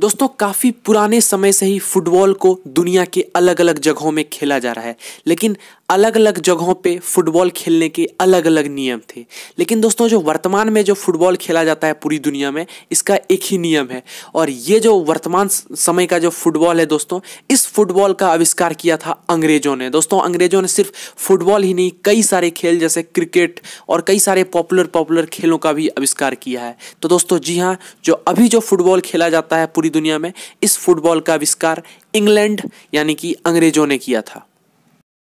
दोस्तों काफ़ी पुराने समय से ही फुटबॉल को दुनिया के अलग अलग जगहों में खेला जा रहा है लेकिन अलग अलग जगहों पे फुटबॉल खेलने के अलग अलग नियम थे लेकिन दोस्तों जो वर्तमान में जो फुटबॉल खेला जाता है पूरी दुनिया में इसका एक ही नियम है और ये जो वर्तमान समय का जो फुटबॉल है दोस्तों इस फुटबॉल का आविष्कार किया था अंग्रेजों ने दोस्तों अंग्रेजों ने सिर्फ फुटबॉल ही नहीं कई सारे खेल जैसे क्रिकेट और कई सारे पॉपुलर पॉपुलर खेलों का भी आविष्कार किया है तो दोस्तों जी हाँ जो अभी जो फुटबॉल खेला जाता है पूरी दुनिया में इस फुटबॉल का आविष्कार इंग्लैंड यानी कि अंग्रेजों ने किया था